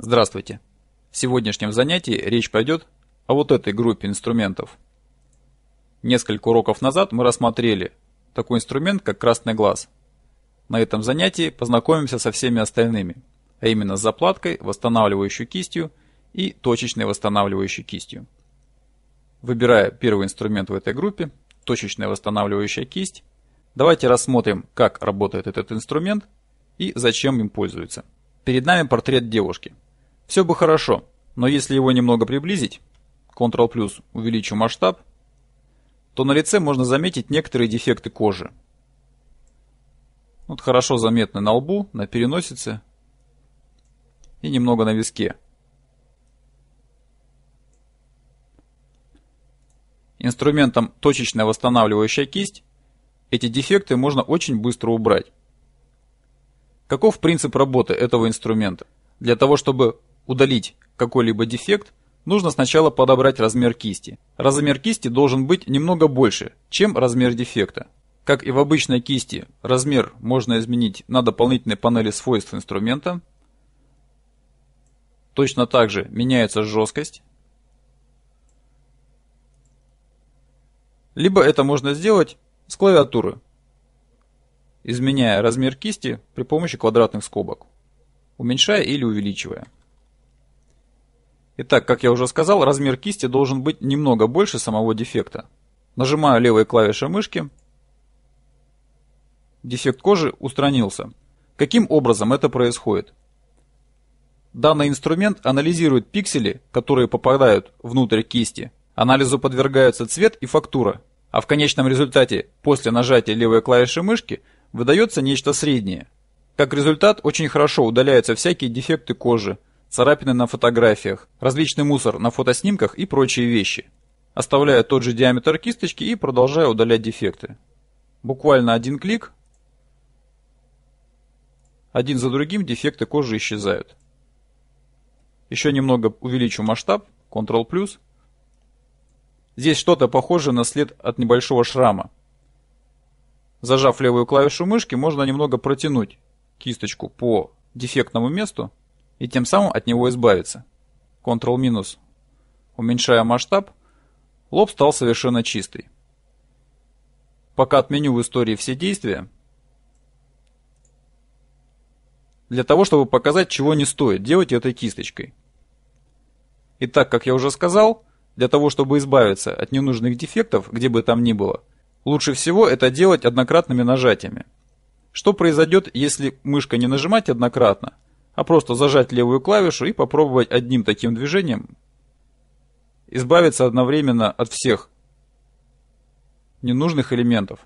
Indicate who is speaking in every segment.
Speaker 1: Здравствуйте. В сегодняшнем занятии речь пойдет о вот этой группе инструментов. Несколько уроков назад мы рассмотрели такой инструмент, как красный глаз. На этом занятии познакомимся со всеми остальными, а именно с заплаткой, восстанавливающей кистью и точечной восстанавливающей кистью. Выбирая первый инструмент в этой группе, точечная восстанавливающая кисть, давайте рассмотрим, как работает этот инструмент и зачем им пользуются. Перед нами портрет девушки – все бы хорошо, но если его немного приблизить, Ctrl плюс увеличу масштаб, то на лице можно заметить некоторые дефекты кожи. Вот хорошо заметны на лбу, на переносице и немного на виске. Инструментом точечная восстанавливающая кисть эти дефекты можно очень быстро убрать. Каков принцип работы этого инструмента? Для того, чтобы удалить какой-либо дефект, нужно сначала подобрать размер кисти. Размер кисти должен быть немного больше, чем размер дефекта. Как и в обычной кисти, размер можно изменить на дополнительной панели свойств инструмента. Точно так же меняется жесткость. Либо это можно сделать с клавиатуры, изменяя размер кисти при помощи квадратных скобок, уменьшая или увеличивая. Итак, как я уже сказал, размер кисти должен быть немного больше самого дефекта. Нажимаю левой клавишей мышки. Дефект кожи устранился. Каким образом это происходит? Данный инструмент анализирует пиксели, которые попадают внутрь кисти. Анализу подвергаются цвет и фактура. А в конечном результате, после нажатия левой клавиши мышки, выдается нечто среднее. Как результат, очень хорошо удаляются всякие дефекты кожи, царапины на фотографиях, различный мусор на фотоснимках и прочие вещи. Оставляя тот же диаметр кисточки и продолжая удалять дефекты. Буквально один клик. Один за другим дефекты кожи исчезают. Еще немного увеличу масштаб. Ctrl+. Здесь что-то похоже на след от небольшого шрама. Зажав левую клавишу мышки, можно немного протянуть кисточку по дефектному месту, и тем самым от него избавиться. Ctrl-минус. Уменьшая масштаб, лоб стал совершенно чистый. Пока отменю в истории все действия, для того, чтобы показать, чего не стоит делать этой кисточкой. И так, как я уже сказал, для того, чтобы избавиться от ненужных дефектов, где бы там ни было, лучше всего это делать однократными нажатиями. Что произойдет, если мышка не нажимать однократно, а просто зажать левую клавишу и попробовать одним таким движением избавиться одновременно от всех ненужных элементов.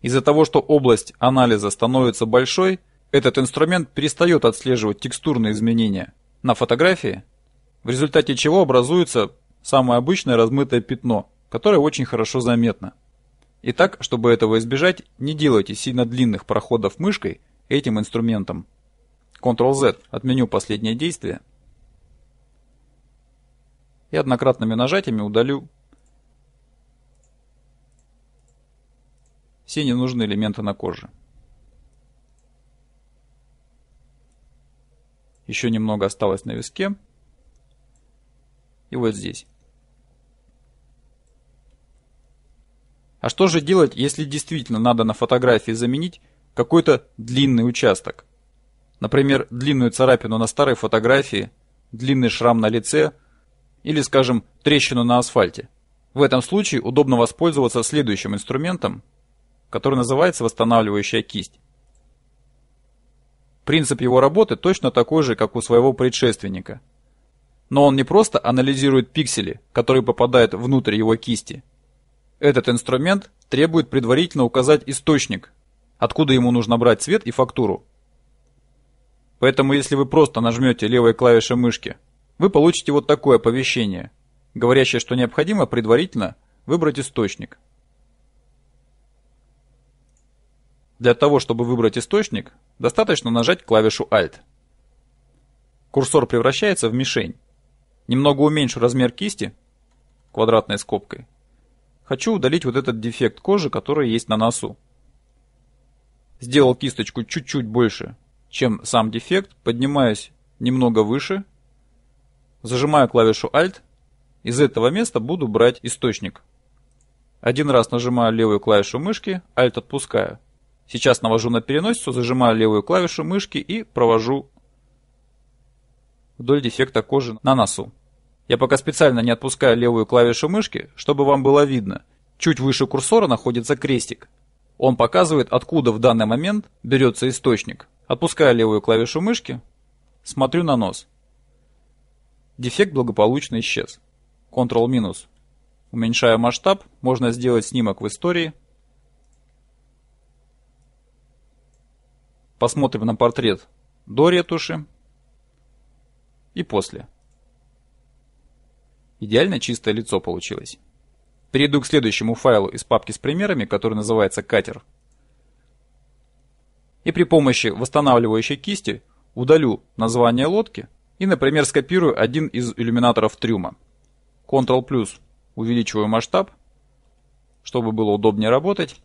Speaker 1: Из-за того, что область анализа становится большой, этот инструмент перестает отслеживать текстурные изменения на фотографии, в результате чего образуется самое обычное размытое пятно, которое очень хорошо заметно. Итак, чтобы этого избежать, не делайте сильно длинных проходов мышкой – этим инструментом. Ctrl-Z, отменю последнее действие и однократными нажатиями удалю все ненужные элементы на коже. Еще немного осталось на виске. И вот здесь. А что же делать, если действительно надо на фотографии заменить какой-то длинный участок. Например, длинную царапину на старой фотографии, длинный шрам на лице или, скажем, трещину на асфальте. В этом случае удобно воспользоваться следующим инструментом, который называется восстанавливающая кисть. Принцип его работы точно такой же, как у своего предшественника. Но он не просто анализирует пиксели, которые попадают внутрь его кисти. Этот инструмент требует предварительно указать источник откуда ему нужно брать цвет и фактуру. Поэтому если вы просто нажмете левой клавишей мышки, вы получите вот такое оповещение, говорящее, что необходимо предварительно выбрать источник. Для того, чтобы выбрать источник, достаточно нажать клавишу Alt. Курсор превращается в мишень. Немного уменьшу размер кисти квадратной скобкой. Хочу удалить вот этот дефект кожи, который есть на носу сделал кисточку чуть-чуть больше, чем сам дефект, поднимаюсь немного выше, зажимаю клавишу Alt, из этого места буду брать источник. Один раз нажимаю левую клавишу мышки, Alt отпускаю. Сейчас навожу на переносицу, зажимаю левую клавишу мышки и провожу вдоль дефекта кожи на носу. Я пока специально не отпускаю левую клавишу мышки, чтобы вам было видно. Чуть выше курсора находится крестик. Он показывает, откуда в данный момент берется источник. Отпускаю левую клавишу мышки, смотрю на нос. Дефект благополучно исчез. Ctrl-минус. Уменьшаю масштаб, можно сделать снимок в истории. Посмотрим на портрет до ретуши и после. Идеально чистое лицо получилось. Перейду к следующему файлу из папки с примерами, который называется «Катер». И при помощи восстанавливающей кисти удалю название лодки и, например, скопирую один из иллюминаторов трюма. Ctrl плюс увеличиваю масштаб, чтобы было удобнее работать.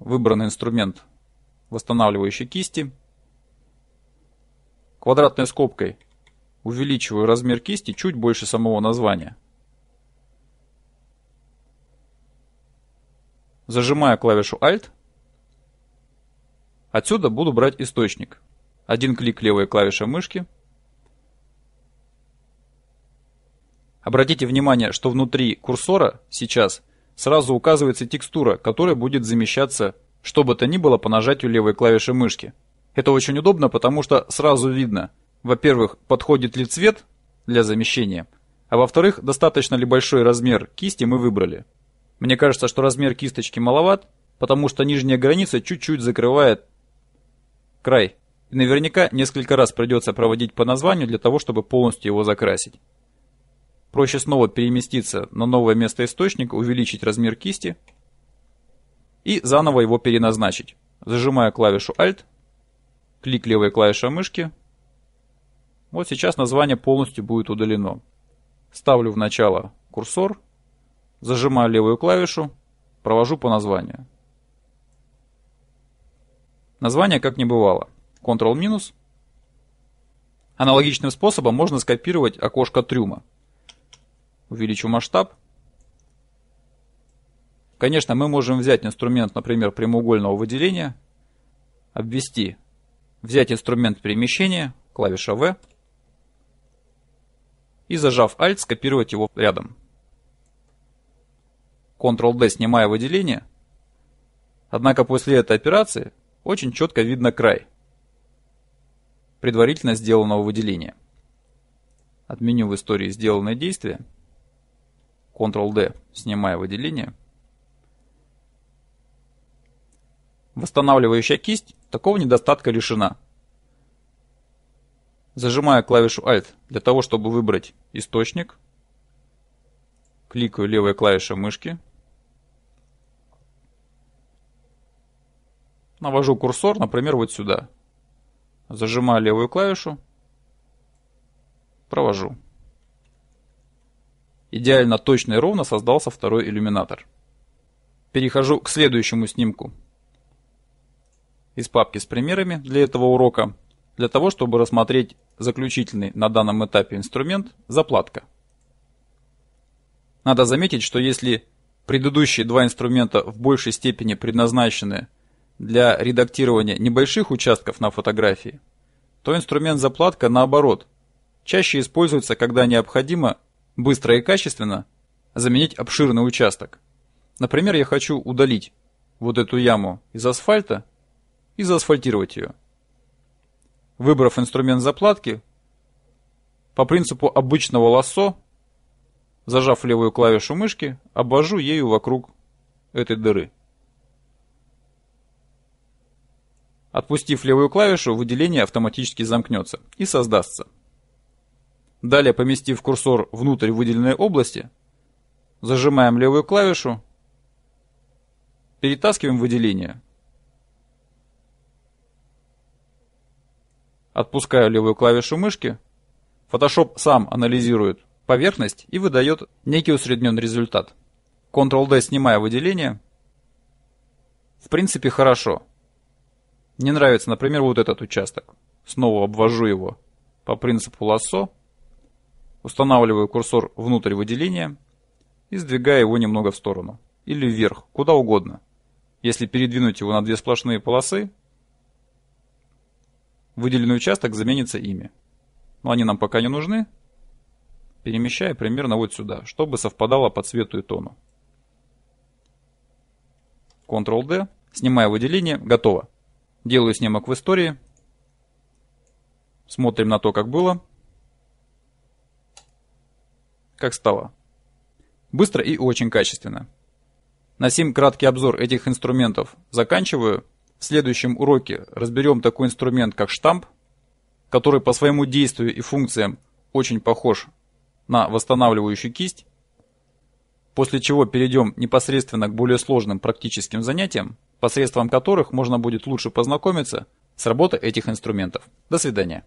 Speaker 1: Выбран инструмент восстанавливающей кисти – квадратной скобкой увеличиваю размер кисти чуть больше самого названия. Зажимаю клавишу Alt. Отсюда буду брать источник. Один клик левой клавиши мышки. Обратите внимание, что внутри курсора сейчас сразу указывается текстура, которая будет замещаться что бы то ни было по нажатию левой клавиши мышки. Это очень удобно, потому что сразу видно, во-первых, подходит ли цвет для замещения, а во-вторых, достаточно ли большой размер кисти мы выбрали. Мне кажется, что размер кисточки маловат, потому что нижняя граница чуть-чуть закрывает край. И наверняка несколько раз придется проводить по названию для того, чтобы полностью его закрасить. Проще снова переместиться на новое место источника, увеличить размер кисти и заново его переназначить, зажимая клавишу Alt клик левой клавиши мышки. Вот сейчас название полностью будет удалено. Ставлю в начало курсор, зажимаю левую клавишу, провожу по названию. Название как не бывало. Ctrl-. Аналогичным способом можно скопировать окошко трюма. Увеличу масштаб. Конечно, мы можем взять инструмент, например, прямоугольного выделения, обвести взять инструмент перемещения, клавиша V, и зажав Alt, скопировать его рядом. Ctrl-D, снимая выделение. Однако после этой операции очень четко видно край предварительно сделанного выделения. Отменю в истории сделанные действия. Ctrl-D, снимая выделение – Восстанавливающая кисть такого недостатка лишена. Зажимаю клавишу Alt для того, чтобы выбрать источник. Кликаю левой клавишей мышки. Навожу курсор, например, вот сюда. Зажимаю левую клавишу. Провожу. Идеально точно и ровно создался второй иллюминатор. Перехожу к следующему снимку из папки с примерами для этого урока, для того, чтобы рассмотреть заключительный на данном этапе инструмент заплатка. Надо заметить, что если предыдущие два инструмента в большей степени предназначены для редактирования небольших участков на фотографии, то инструмент заплатка наоборот чаще используется, когда необходимо быстро и качественно заменить обширный участок. Например, я хочу удалить вот эту яму из асфальта и заасфальтировать ее. Выбрав инструмент заплатки, по принципу обычного лассо, зажав левую клавишу мышки, обожу ею вокруг этой дыры. Отпустив левую клавишу, выделение автоматически замкнется и создастся. Далее, поместив курсор внутрь выделенной области, зажимаем левую клавишу, перетаскиваем выделение – Отпускаю левую клавишу мышки. Photoshop сам анализирует поверхность и выдает некий усредненный результат. Ctrl-D снимая выделение. В принципе, хорошо. Не нравится, например, вот этот участок. Снова обвожу его по принципу лассо. Устанавливаю курсор внутрь выделения и сдвигаю его немного в сторону. Или вверх, куда угодно. Если передвинуть его на две сплошные полосы, Выделенный участок заменится ими. Но они нам пока не нужны. Перемещая примерно вот сюда, чтобы совпадало по цвету и тону. Ctrl-D. Снимаю выделение. Готово. Делаю снимок в истории. Смотрим на то, как было. Как стало. Быстро и очень качественно. На сим краткий обзор этих инструментов заканчиваю. В следующем уроке разберем такой инструмент, как штамп, который по своему действию и функциям очень похож на восстанавливающую кисть, после чего перейдем непосредственно к более сложным практическим занятиям, посредством которых можно будет лучше познакомиться с работой этих инструментов. До свидания.